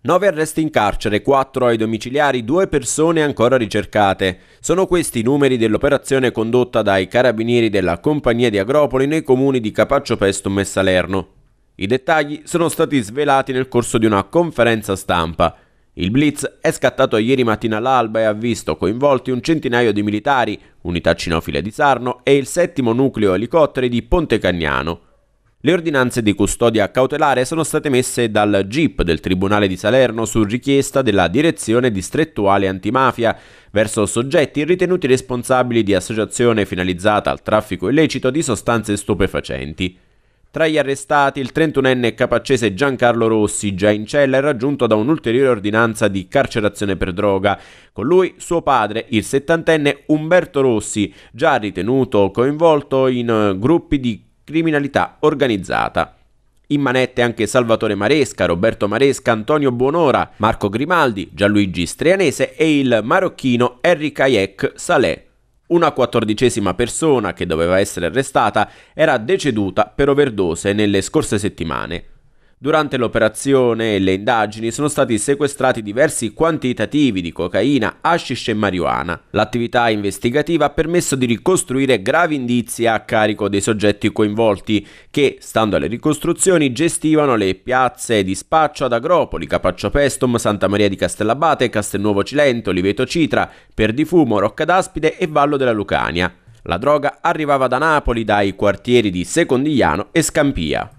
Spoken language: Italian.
9 arresti in carcere, 4 ai domiciliari, 2 persone ancora ricercate. Sono questi i numeri dell'operazione condotta dai carabinieri della Compagnia di Agropoli nei comuni di Capaccio Pestum e Salerno. I dettagli sono stati svelati nel corso di una conferenza stampa. Il blitz è scattato ieri mattina all'alba e ha visto coinvolti un centinaio di militari, unità cinofile di Sarno e il settimo nucleo elicotteri di Ponte Cagnano. Le ordinanze di custodia cautelare sono state emesse dal GIP del Tribunale di Salerno su richiesta della Direzione Distrettuale Antimafia verso soggetti ritenuti responsabili di associazione finalizzata al traffico illecito di sostanze stupefacenti. Tra gli arrestati il 31enne capaccese Giancarlo Rossi, già in cella, è raggiunto da un'ulteriore ordinanza di carcerazione per droga. Con lui suo padre, il settantenne Umberto Rossi, già ritenuto coinvolto in eh, gruppi di criminalità organizzata. In manette anche Salvatore Maresca, Roberto Maresca, Antonio Buonora, Marco Grimaldi, Gianluigi Strianese e il marocchino Henri Kayek Salé. Una quattordicesima persona che doveva essere arrestata era deceduta per overdose nelle scorse settimane. Durante l'operazione e le indagini sono stati sequestrati diversi quantitativi di cocaina, hashish e marijuana. L'attività investigativa ha permesso di ricostruire gravi indizi a carico dei soggetti coinvolti che, stando alle ricostruzioni, gestivano le piazze di spaccio ad Agropoli, Capaccio Pestum, Santa Maria di Castellabate, Castelnuovo Cilento, Liveto Citra, Perdifumo, Rocca d'Aspide e Vallo della Lucania. La droga arrivava da Napoli dai quartieri di Secondigliano e Scampia.